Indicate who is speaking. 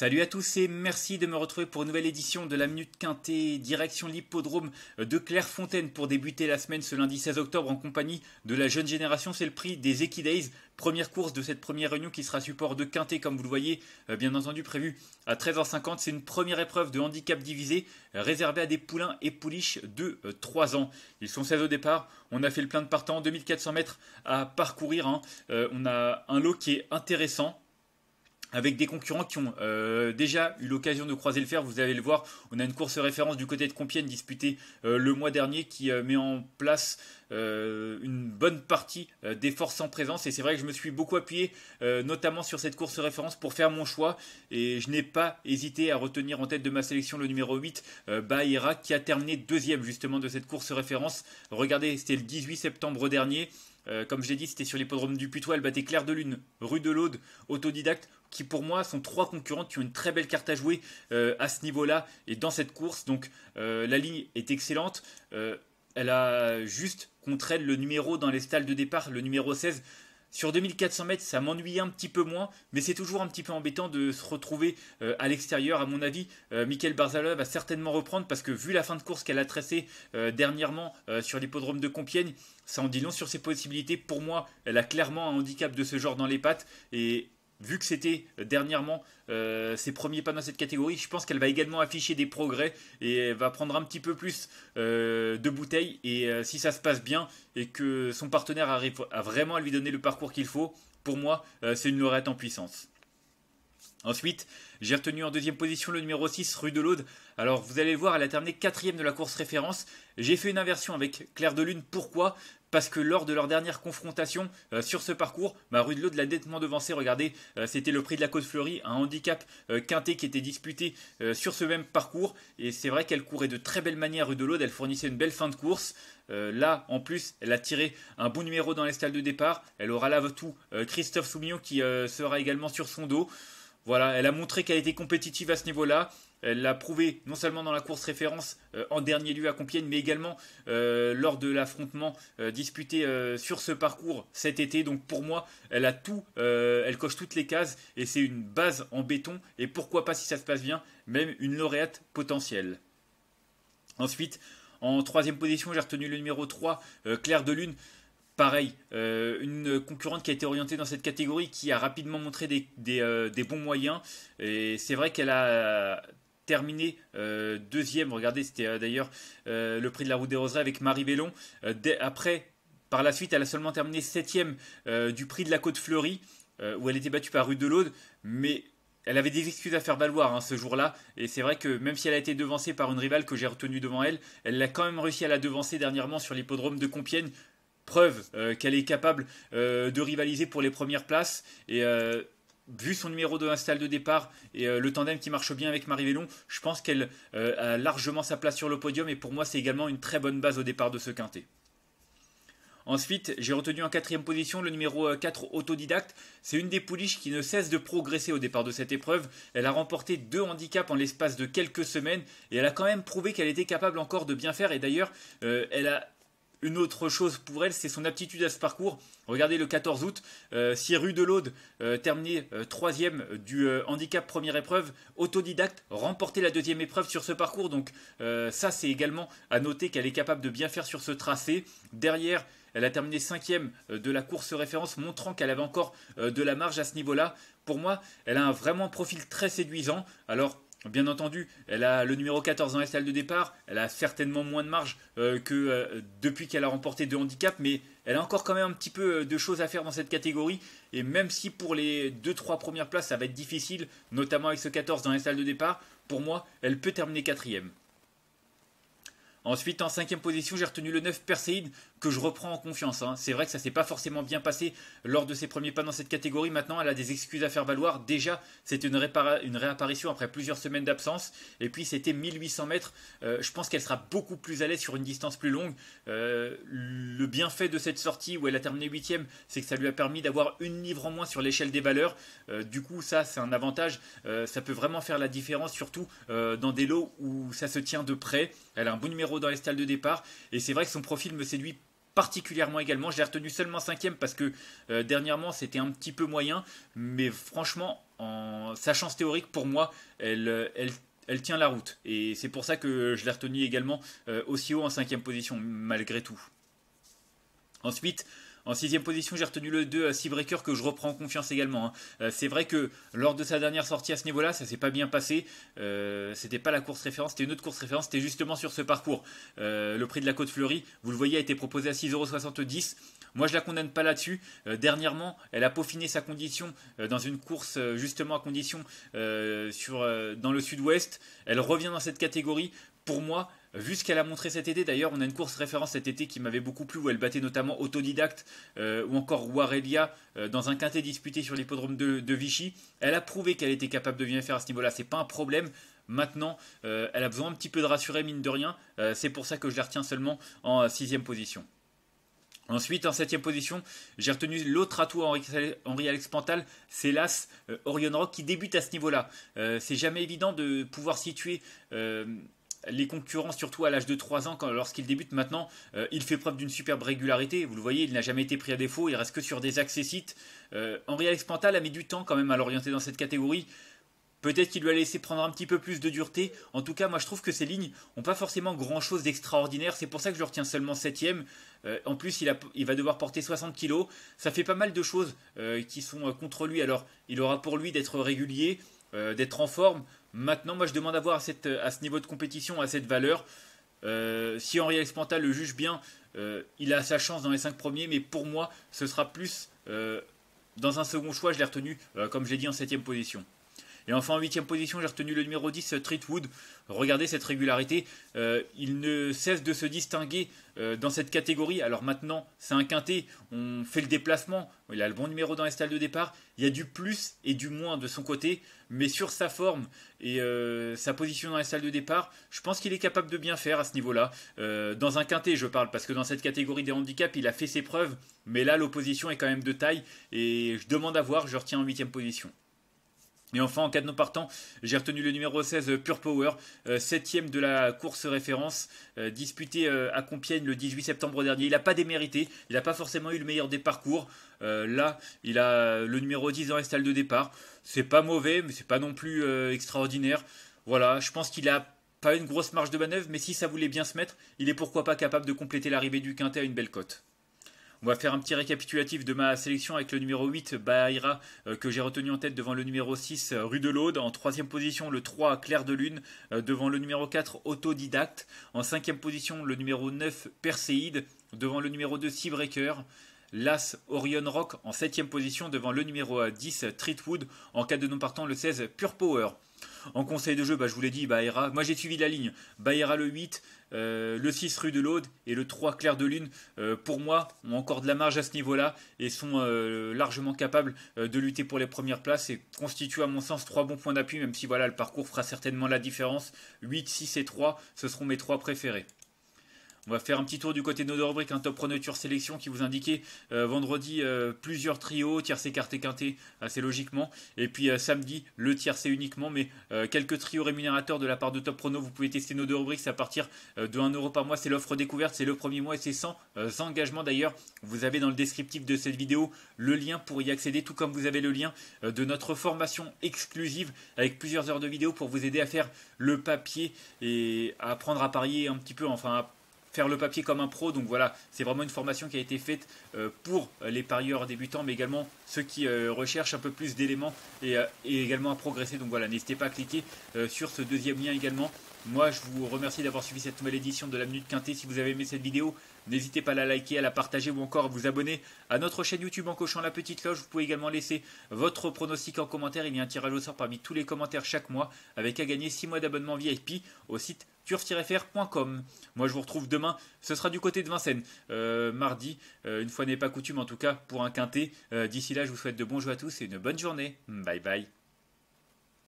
Speaker 1: Salut à tous et merci de me retrouver pour une nouvelle édition de la Minute Quintée, direction l'hippodrome de Clairefontaine pour débuter la semaine ce lundi 16 octobre en compagnie de la jeune génération. C'est le prix des Equidays, première course de cette première réunion qui sera support de Quintée, comme vous le voyez, euh, bien entendu prévu à 13h50. C'est une première épreuve de handicap divisé réservée à des poulains et pouliches de 3 euh, ans. Ils sont 16 au départ. On a fait le plein de partants, 2400 mètres à parcourir. Hein. Euh, on a un lot qui est intéressant avec des concurrents qui ont euh, déjà eu l'occasion de croiser le fer. Vous allez le voir, on a une course référence du côté de Compiègne disputée euh, le mois dernier qui euh, met en place une bonne partie des forces en présence. Et c'est vrai que je me suis beaucoup appuyé notamment sur cette course référence pour faire mon choix. Et je n'ai pas hésité à retenir en tête de ma sélection le numéro 8, Bahira, qui a terminé deuxième justement de cette course référence. Regardez, c'était le 18 septembre dernier. comme je l'ai dit, c'était sur l'hippodrome du Putois. Elle battait Claire de Lune, rue de l'Aude, autodidacte qui pour moi sont trois concurrentes qui ont une très belle carte à jouer euh, à ce niveau-là et dans cette course. Donc euh, la ligne est excellente. Euh, elle a juste qu'on traîne le numéro dans les stalles de départ, le numéro 16. Sur 2400 mètres, ça m'ennuie un petit peu moins, mais c'est toujours un petit peu embêtant de se retrouver à l'extérieur. À mon avis, Mickaël Michael Barzala va certainement reprendre parce que vu la fin de course qu'elle a tracée dernièrement sur l'hippodrome de Compiègne, ça en dit long sur ses possibilités. Pour moi, elle a clairement un handicap de ce genre dans les pattes et vu que c'était euh, dernièrement euh, ses premiers pas dans cette catégorie, je pense qu'elle va également afficher des progrès et va prendre un petit peu plus euh, de bouteilles. Et si ça se passe bien et que son partenaire arrive à vraiment lui donner le parcours qu'il faut, pour moi, c'est une Lorette en puissance. Ensuite, j'ai retenu en deuxième position le numéro 6, Rue de l'Aude. Alors, vous allez voir, elle a terminé quatrième de la course référence. J'ai fait une inversion avec Claire de Lune. Pourquoi parce que lors de leur dernière confrontation euh, sur ce parcours, bah, Rue de l'Aude l'a nettement devancé. Regardez, euh, c'était le prix de la Côte Fleurie, un handicap euh, quinté qui était disputé sur ce même parcours. Et c'est vrai qu'elle courait de très belle manière Rue de l'Aude, elle fournissait une belle fin de course. là, en plus, elle a tiré un bon numéro dans les stalles de départ. Elle aura là tout Christophe Soumillon qui sera également sur son dos. Voilà, elle a montré qu'elle était compétitive à ce niveau-là. Elle l'a prouvé non seulement dans la course référence euh, en dernier lieu à Compiègne, mais également euh, lors de l'affrontement euh, disputé sur ce parcours cet été. Donc pour moi, elle a tout, elle coche toutes les cases et c'est une base en béton. Et pourquoi pas, si ça se passe bien, même une lauréate potentielle. Ensuite, en troisième position, j'ai retenu le numéro 3, Claire de Lune. Pareil, euh, une concurrente qui a été orientée dans cette catégorie, qui a rapidement montré des, euh, bons moyens. Et c'est vrai qu'elle a euh, terminé deuxième. Regardez, c'était d'ailleurs le prix de la route des Roserais avec Marie Bellon. après, par la suite, elle a seulement terminé septième du prix de la Côte Fleurie, où elle était battue par de l'Aude. Mais elle avait des excuses à faire valoir hein, ce jour-là, et c'est vrai que même si elle a été devancée par une rivale que j'ai retenue devant elle, elle a quand même réussi à la devancer dernièrement sur l'hippodrome de Compiègne, preuve euh, qu'elle est capable euh, de rivaliser pour les premières places. Et euh, vu son numéro de install de départ et le tandem qui marche bien avec Marie Vellon, je pense qu'elle a largement sa place sur le podium et pour moi c'est également une très bonne base au départ de ce quintet. Ensuite, j'ai retenu en quatrième position le numéro 4 autodidacte. C'est une des pouliches qui ne cesse de progresser au départ de cette épreuve. Elle a remporté deux handicaps en l'espace de quelques semaines et elle a quand même prouvé qu'elle était capable encore de bien faire. Et d'ailleurs, elle a une autre chose pour elle, c'est son aptitude à ce parcours. Regardez le 14 août, euh, si Rue de l'Aude euh, terminé terminait euh, troisième du handicap première épreuve, autodidacte, remportait la deuxième épreuve sur ce parcours. Donc ça, c'est également à noter qu'elle est capable de bien faire sur ce tracé. Derrière, elle a terminé cinquième de la course référence, montrant qu'elle avait encore de la marge à ce niveau-là. Pour moi, elle a un vraiment profil très séduisant. Alors Bien entendu, elle a le numéro 14 dans la salle de départ, elle a certainement moins de marge euh, que euh, depuis qu'elle a remporté deux handicaps, mais elle a encore quand même un petit peu euh, de choses à faire dans cette catégorie, et même si pour les 2-3 premières places ça va être difficile, notamment avec ce 14 dans la salle de départ, pour moi, elle peut terminer quatrième. Ensuite, en cinquième position, j'ai retenu le 9 Perséide, que je reprends en confiance. Hein. C'est vrai que ça s'est pas forcément bien passé lors de ses premiers pas dans cette catégorie. Maintenant, elle a des excuses à faire valoir. Déjà, c'est une, réapparition après plusieurs semaines d'absence. Et puis, c'était 1800 mètres. Euh, je pense qu'elle sera beaucoup plus à l'aise sur une distance plus longue. Euh, le bienfait de cette sortie où elle a terminé 8 c'est que ça lui a permis d'avoir une livre en moins sur l'échelle des valeurs. Euh, du coup, ça, c'est un avantage. ça peut vraiment faire la différence, surtout dans des lots où ça se tient de près. Elle a un bon numéro dans les stalles de départ. Et c'est vrai que son profil me séduit particulièrement également. J'ai retenu seulement cinquième parce que euh, dernièrement c'était un petit peu moyen, mais franchement, en, sa chance théorique pour moi, elle, euh, elle, elle tient la route. Et c'est pour ça que je l'ai retenu également euh, aussi haut en cinquième position, malgré tout. Ensuite, en sixième position, j'ai retenu le 2 à euh, Seabreaker que je reprends en confiance également. Hein. Euh, c'est vrai que lors de sa dernière sortie à ce niveau-là, ça s'est pas bien passé. Ce euh, c'était pas la course référence, c'était une autre course référence, c'était justement sur ce parcours. le prix de la Côte Fleurie, vous le voyez, a été proposé à 6,70€. Moi, je la condamne pas là-dessus. dernièrement, elle a peaufiné sa condition dans une course justement à condition sur, dans le sud-ouest. Elle revient dans cette catégorie. Pour moi, Vu ce qu'elle a montré cet été, d'ailleurs, on a une course référence cet été qui m'avait beaucoup plu, où elle battait notamment Autodidacte euh, ou encore Warelia euh, dans un quintet disputé sur l'hippodrome de, Vichy. Elle a prouvé qu'elle était capable de bien faire à ce niveau-là, c'est pas un problème. Maintenant, euh, elle a besoin un petit peu de rassurer, mine de rien. c'est pour ça que je la retiens seulement en sixième position. Ensuite, en septième position, j'ai retenu l'autre atout à Henri-Alex Pantal, c'est l'As Orion Rock qui débute à ce niveau-là. c'est jamais évident de pouvoir situer les concurrents, surtout à l'âge de 3 ans, lorsqu'il débute maintenant, euh, il fait preuve d'une superbe régularité. Vous le voyez, il n'a jamais été pris à défaut, il reste que sur des accessites. sites euh, Henri Alex Pantal a mis du temps quand même à l'orienter dans cette catégorie. Peut-être qu'il lui a laissé prendre un petit peu plus de dureté. En tout cas, moi je trouve que ces lignes n'ont pas forcément grand-chose d'extraordinaire. C'est pour ça que je retiens seulement 7 ème euh, En plus, il, va devoir porter 60 kilos. Ça fait pas mal de choses euh, qui sont euh, contre lui. Alors, il aura pour lui d'être régulier, d'être en forme. Maintenant, moi je demande à voir à, ce niveau de compétition, à cette valeur. si Henri Espanta le juge bien, il a sa chance dans les 5 premiers. Mais pour moi, ce sera plus dans un second choix. Je l'ai retenu, comme j'ai dit, en 7 position. Et enfin, en huitième position, j'ai retenu le numéro 10, Treatwood. Regardez cette régularité. Euh, il ne cesse de se distinguer euh, dans cette catégorie. Alors maintenant, c'est un quintet. On fait le déplacement. Il a le bon numéro dans les stalles de départ. Il y a du plus et du moins de son côté. Mais sur sa forme et euh, sa position dans les salles de départ, je pense qu'il est capable de bien faire à ce niveau-là. dans un quintet, je parle, parce que dans cette catégorie des handicaps, il a fait ses preuves. Mais là, l'opposition est quand même de taille. Et je demande à voir. Je retiens en huitième position. Et enfin, en cas de non partant, j'ai retenu le numéro 16 euh, Pure Power, euh, septième de la course référence, euh, disputée à Compiègne le 18 septembre dernier. Il n'a pas démérité, il n'a pas forcément eu le meilleur des parcours. là, il a le numéro 10 dans les de départ. C'est pas mauvais, mais c'est pas non plus extraordinaire. Voilà, je pense qu'il a pas une grosse marge de manœuvre, mais si ça voulait bien se mettre, il est pourquoi pas capable de compléter l'arrivée du quintet à une belle cote. On va faire un petit récapitulatif de ma sélection avec le numéro 8, Bahira, euh, que j'ai retenu en tête devant le numéro 6, euh, Rue de l'Aude. En troisième position, le 3, Clair de Lune, euh, devant le numéro 4, Autodidacte. En cinquième position, le numéro 9, Perséide, devant le numéro 2, Seabreaker. L'As Orion Rock en septième position devant le numéro 10 Treatwood. En cas de non partant, le 16 Pure Power. En conseil de jeu, bah, je vous l'ai dit, Baera. Moi, j'ai suivi la ligne. Baera le 8, euh, le 6 rue de l'Aude et le 3 clair de lune, euh, pour moi, ont encore de la marge à ce niveau-là et sont euh, largement capables de lutter pour les premières places et constituent, à mon sens, trois bons points d'appui, même si voilà, le parcours fera certainement la différence. 8, 6 et 3, ce seront mes trois préférés. On va faire un petit tour du côté de nos rubriques, un hein, top pronoture sélection qui vous indiquait euh, vendredi euh, plusieurs trios, tiercé, quarté, quinté, assez logiquement. Et puis euh, samedi, le tiercé uniquement, mais quelques trios rémunérateurs de la part de Top Prono. Vous pouvez tester nos deux rubriques à partir de 1 euro par mois. C'est l'offre découverte, c'est le premier mois et c'est sans engagement d'ailleurs. Vous avez dans le descriptif de cette vidéo le lien pour y accéder, tout comme vous avez le lien de notre formation exclusive avec plusieurs heures de vidéo pour vous aider à faire le papier et à apprendre à parier un petit peu, enfin à faire le papier comme un pro. Donc voilà, c'est vraiment une formation qui a été faite euh, pour euh, les parieurs débutants, mais également ceux qui euh, recherchent un peu plus d'éléments et, également à progresser. Donc voilà, n'hésitez pas à cliquer sur ce deuxième lien également. Moi, je vous remercie d'avoir suivi cette nouvelle édition de la Minute Quintée. Si vous avez aimé cette vidéo, n'hésitez pas à la liker, à la partager ou encore à vous abonner à notre chaîne YouTube en cochant la petite cloche. Vous pouvez également laisser votre pronostic en commentaire. Il y a un tirage au sort parmi tous les commentaires chaque mois avec à gagner 6 mois d'abonnement VIP au site turf-fr.com. Moi, je vous retrouve demain. Ce sera du côté de Vincennes, euh, mardi. Euh, une fois n'est pas coutume, en tout cas, pour un quintet. Euh, d'ici là, je vous souhaite de bons jeux à tous et une bonne journée. Bye bye.